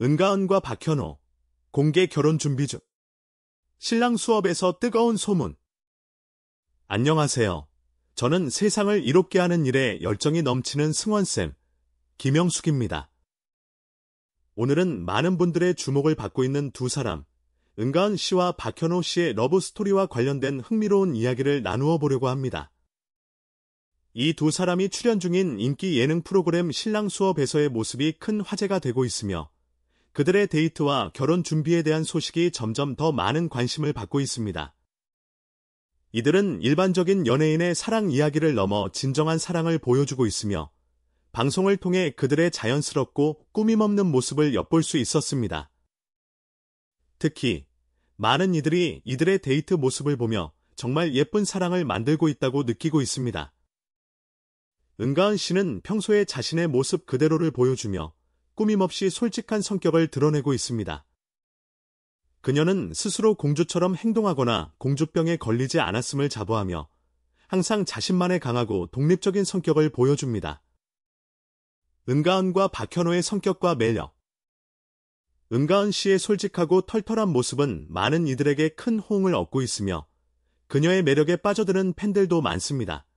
은가은과 박현호 공개 결혼 준비 중 신랑 수업에서 뜨거운 소문 안녕하세요. 저는 세상을 이롭게 하는 일에 열정이 넘치는 승원쌤 김영숙입니다. 오늘은 많은 분들의 주목을 받고 있는 두 사람 은가은 씨와 박현호 씨의 러브 스토리와 관련된 흥미로운 이야기를 나누어 보려고 합니다. 이 두 사람이 출연 중인 인기 예능 프로그램 신랑 수업에서의 모습이 큰 화제가 되고 있으며 그들의 데이트와 결혼 준비에 대한 소식이 점점 더 많은 관심을 받고 있습니다. 이들은 일반적인 연예인의 사랑 이야기를 넘어 진정한 사랑을 보여주고 있으며 방송을 통해 그들의 자연스럽고 꾸밈없는 모습을 엿볼 수 있었습니다. 특히 많은 이들이 이들의 데이트 모습을 보며 정말 예쁜 사랑을 만들고 있다고 느끼고 있습니다. 은가은 씨는 평소에 자신의 모습 그대로를 보여주며 꾸밈없이 솔직한 성격을 드러내고 있습니다. 그녀는 스스로 공주처럼 행동하거나 공주병에 걸리지 않았음을 자부하며 항상 자신만의 강하고 독립적인 성격을 보여줍니다. 은가은과 박현호의 성격과 매력 은가은 씨의 솔직하고 털털한 모습은 많은 이들에게 큰 호응을 얻고 있으며 그녀의 매력에 빠져드는 팬들도 많습니다.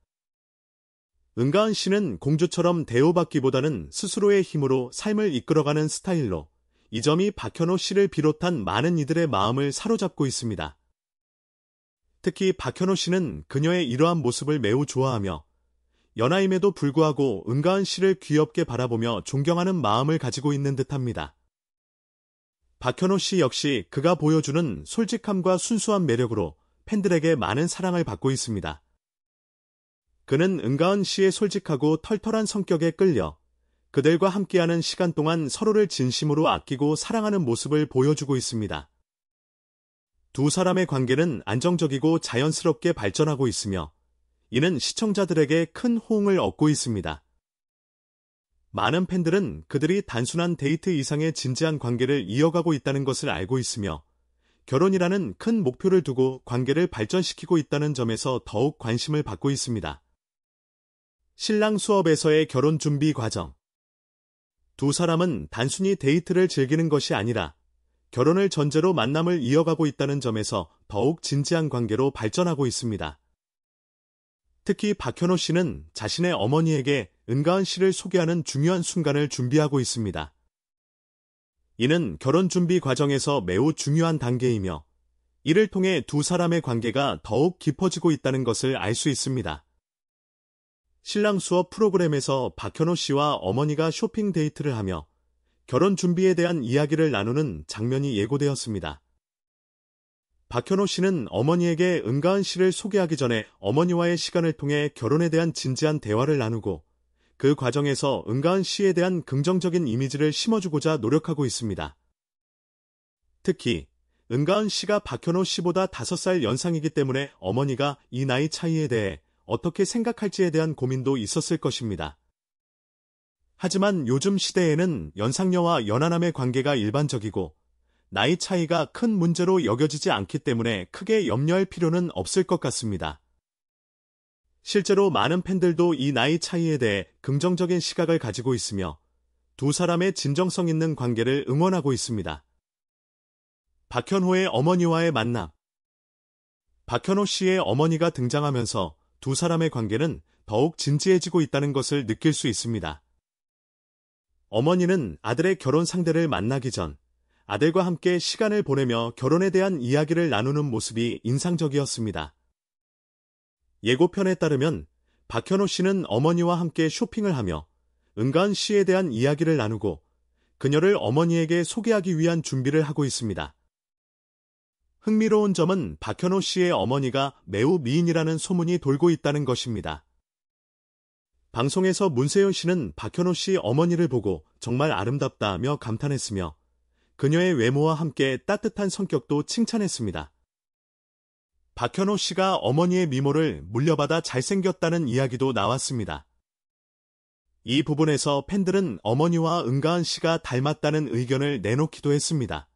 은가은 씨는 공주처럼 대우받기보다는 스스로의 힘으로 삶을 이끌어가는 스타일로 이 점이 박현호 씨를 비롯한 많은 이들의 마음을 사로잡고 있습니다. 특히 박현호 씨는 그녀의 이러한 모습을 매우 좋아하며 연하임에도 불구하고 은가은 씨를 귀엽게 바라보며 존경하는 마음을 가지고 있는 듯합니다. 박현호 씨 역시 그가 보여주는 솔직함과 순수한 매력으로 팬들에게 많은 사랑을 받고 있습니다. 그는 은가은 씨의 솔직하고 털털한 성격에 끌려 그들과 함께하는 시간 동안 서로를 진심으로 아끼고 사랑하는 모습을 보여주고 있습니다. 두 사람의 관계는 안정적이고 자연스럽게 발전하고 있으며 이는 시청자들에게 큰 호응을 얻고 있습니다. 많은 팬들은 그들이 단순한 데이트 이상의 진지한 관계를 이어가고 있다는 것을 알고 있으며 결혼이라는 큰 목표를 두고 관계를 발전시키고 있다는 점에서 더욱 관심을 받고 있습니다. 신랑 수업에서의 결혼 준비 과정. 두 사람은 단순히 데이트를 즐기는 것이 아니라 결혼을 전제로 만남을 이어가고 있다는 점에서 더욱 진지한 관계로 발전하고 있습니다. 특히 박현호 씨는 자신의 어머니에게 은가은 씨를 소개하는 중요한 순간을 준비하고 있습니다. 이는 결혼 준비 과정에서 매우 중요한 단계이며 이를 통해 두 사람의 관계가 더욱 깊어지고 있다는 것을 알 수 있습니다. 신랑 수업 프로그램에서 박현호 씨와 어머니가 쇼핑 데이트를 하며 결혼 준비에 대한 이야기를 나누는 장면이 예고되었습니다. 박현호 씨는 어머니에게 은가은 씨를 소개하기 전에 어머니와의 시간을 통해 결혼에 대한 진지한 대화를 나누고 그 과정에서 은가은 씨에 대한 긍정적인 이미지를 심어주고자 노력하고 있습니다. 특히 은가은 씨가 박현호 씨보다 5살 연상이기 때문에 어머니가 이 나이 차이에 대해 어떻게 생각할지에 대한 고민도 있었을 것입니다. 하지만 요즘 시대에는 연상녀와 연하남의 관계가 일반적이고 나이 차이가 큰 문제로 여겨지지 않기 때문에 크게 염려할 필요는 없을 것 같습니다. 실제로 많은 팬들도 이 나이 차이에 대해 긍정적인 시각을 가지고 있으며 두 사람의 진정성 있는 관계를 응원하고 있습니다. 박현호의 어머니와의 만남 박현호 씨의 어머니가 등장하면서 두 사람의 관계는 더욱 진지해지고 있다는 것을 느낄 수 있습니다. 어머니는 아들의 결혼 상대를 만나기 전 아들과 함께 시간을 보내며 결혼에 대한 이야기를 나누는 모습이 인상적이었습니다. 예고편에 따르면 박현호 씨는 어머니와 함께 쇼핑을 하며 은가은 씨에 대한 이야기를 나누고 그녀를 어머니에게 소개하기 위한 준비를 하고 있습니다. 흥미로운 점은 박현호 씨의 어머니가 매우 미인이라는 소문이 돌고 있다는 것입니다. 방송에서 문세윤 씨는 박현호 씨 어머니를 보고 정말 아름답다며 감탄했으며 그녀의 외모와 함께 따뜻한 성격도 칭찬했습니다. 박현호 씨가 어머니의 미모를 물려받아 잘생겼다는 이야기도 나왔습니다. 이 부분에서 팬들은 어머니와 은가은 씨가 닮았다는 의견을 내놓기도 했습니다.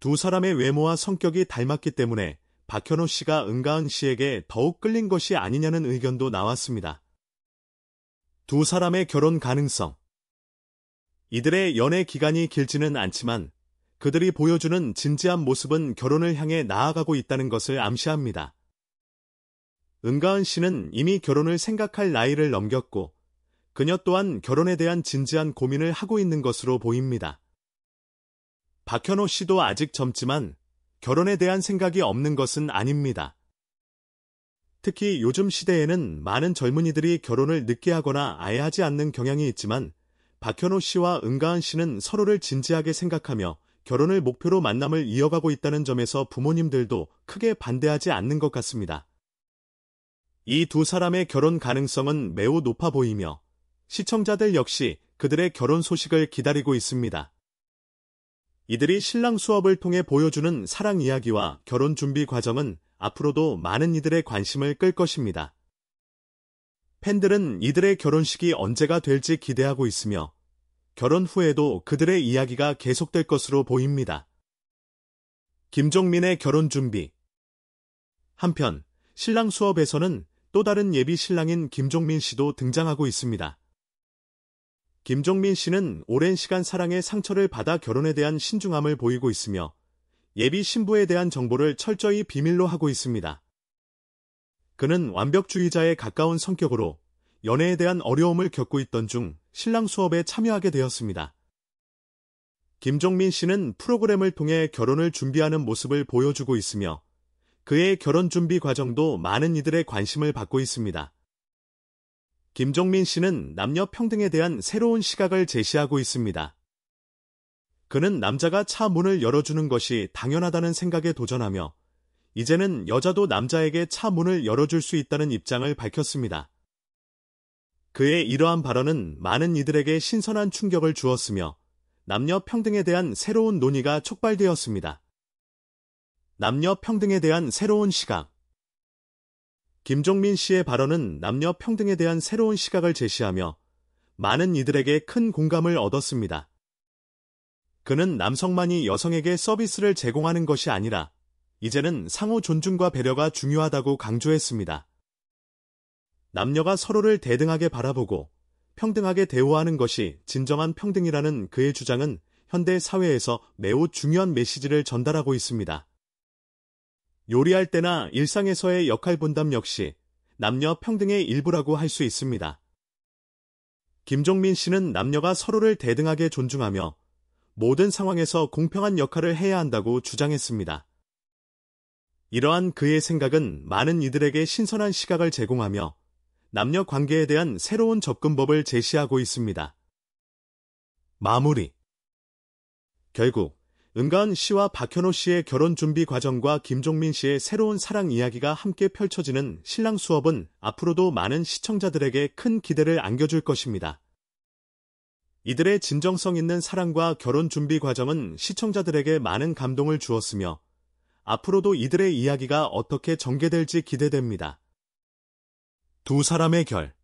두 사람의 외모와 성격이 닮았기 때문에 박현호 씨가 은가은 씨에게 더욱 끌린 것이 아니냐는 의견도 나왔습니다. 두 사람의 결혼 가능성 이들의 연애 기간이 길지는 않지만 그들이 보여주는 진지한 모습은 결혼을 향해 나아가고 있다는 것을 암시합니다. 은가은 씨는 이미 결혼을 생각할 나이를 넘겼고 그녀 또한 결혼에 대한 진지한 고민을 하고 있는 것으로 보입니다. 박현호 씨도 아직 젊지만 결혼에 대한 생각이 없는 것은 아닙니다. 특히 요즘 시대에는 많은 젊은이들이 결혼을 늦게 하거나 아예 하지 않는 경향이 있지만 박현호 씨와 은가은 씨는 서로를 진지하게 생각하며 결혼을 목표로 만남을 이어가고 있다는 점에서 부모님들도 크게 반대하지 않는 것 같습니다. 이 두 사람의 결혼 가능성은 매우 높아 보이며 시청자들 역시 그들의 결혼 소식을 기다리고 있습니다. 이들이 신랑 수업을 통해 보여주는 사랑 이야기와 결혼 준비 과정은 앞으로도 많은 이들의 관심을 끌 것입니다. 팬들은 이들의 결혼식이 언제가 될지 기대하고 있으며 결혼 후에도 그들의 이야기가 계속될 것으로 보입니다. 김종민의 결혼 준비 한편 신랑 수업에서는 또 다른 예비 신랑인 김종민 씨도 등장하고 있습니다. 김종민 씨는 오랜 시간 사랑의 상처를 받아 결혼에 대한 신중함을 보이고 있으며 예비 신부에 대한 정보를 철저히 비밀로 하고 있습니다. 그는 완벽주의자에 가까운 성격으로 연애에 대한 어려움을 겪고 있던 중 신랑 수업에 참여하게 되었습니다. 김종민 씨는 프로그램을 통해 결혼을 준비하는 모습을 보여주고 있으며 그의 결혼 준비 과정도 많은 이들의 관심을 받고 있습니다. 김종민 씨는 남녀 평등에 대한 새로운 시각을 제시하고 있습니다. 그는 남자가 차 문을 열어주는 것이 당연하다는 생각에 도전하며 이제는 여자도 남자에게 차 문을 열어줄 수 있다는 입장을 밝혔습니다. 그의 이러한 발언은 많은 이들에게 신선한 충격을 주었으며 남녀 평등에 대한 새로운 논의가 촉발되었습니다. 남녀 평등에 대한 새로운 시각 김종민 씨의 발언은 남녀 평등에 대한 새로운 시각을 제시하며 많은 이들에게 큰 공감을 얻었습니다. 그는 남성만이 여성에게 서비스를 제공하는 것이 아니라 이제는 상호 존중과 배려가 중요하다고 강조했습니다. 남녀가 서로를 대등하게 바라보고 평등하게 대우하는 것이 진정한 평등이라는 그의 주장은 현대 사회에서 매우 중요한 메시지를 전달하고 있습니다. 요리할 때나 일상에서의 역할 분담 역시 남녀 평등의 일부라고 할 수 있습니다. 김종민 씨는 남녀가 서로를 대등하게 존중하며 모든 상황에서 공평한 역할을 해야 한다고 주장했습니다. 이러한 그의 생각은 많은 이들에게 신선한 시각을 제공하며 남녀 관계에 대한 새로운 접근법을 제시하고 있습니다. 마무리 결국 은가은 씨와 박현호 씨의 결혼 준비 과정과 김종민 씨의 새로운 사랑 이야기가 함께 펼쳐지는 신랑 수업은 앞으로도 많은 시청자들에게 큰 기대를 안겨줄 것입니다. 이들의 진정성 있는 사랑과 결혼 준비 과정은 시청자들에게 많은 감동을 주었으며 앞으로도 이들의 이야기가 어떻게 전개될지 기대됩니다. 두 사람의 결